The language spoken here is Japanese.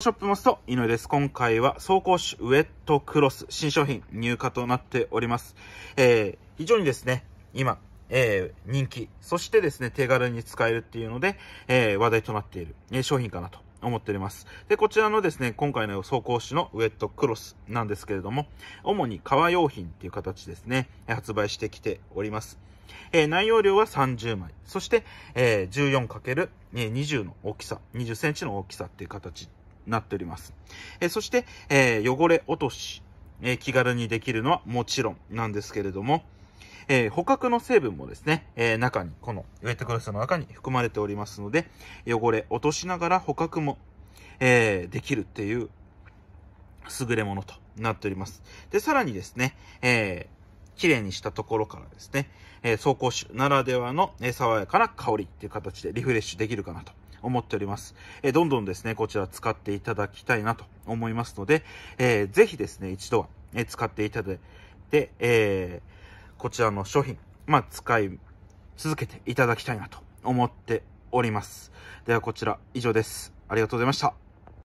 ショップマスト、井上です。今回は、走行種ウェットクロス、新商品入荷となっております。えー、非常にですね、今、えー、人気、そしてですね、手軽に使えるっていうので、えー、話題となっている、えー、商品かなと思っております。で、こちらのですね、今回の走行種のウェットクロスなんですけれども、主に革用品っていう形ですね、発売してきております。えー、内容量は30枚。そして、えー、14×20 の大きさ、20センチの大きさっていう形なっております。えそして、えー、汚れ落とし、えー、気軽にできるのはもちろんなんですけれども、えー、捕獲の成分もですね、えー、中に、このウェットクロスの中に含まれておりますので、汚れ落としながら捕獲も、えー、できるっていう優れものとなっております。で、さらにですね、えー、綺麗にしたところからですね、えー、走行種ならではの、え爽やかな香りっていう形でリフレッシュできるかなと思っております。えどんどんですね、こちら使っていただきたいなと思いますので、えー、ぜひですね、一度は、え使っていただいて、えー、こちらの商品、まあ、使い続けていただきたいなと思っております。ではこちら以上です。ありがとうございました。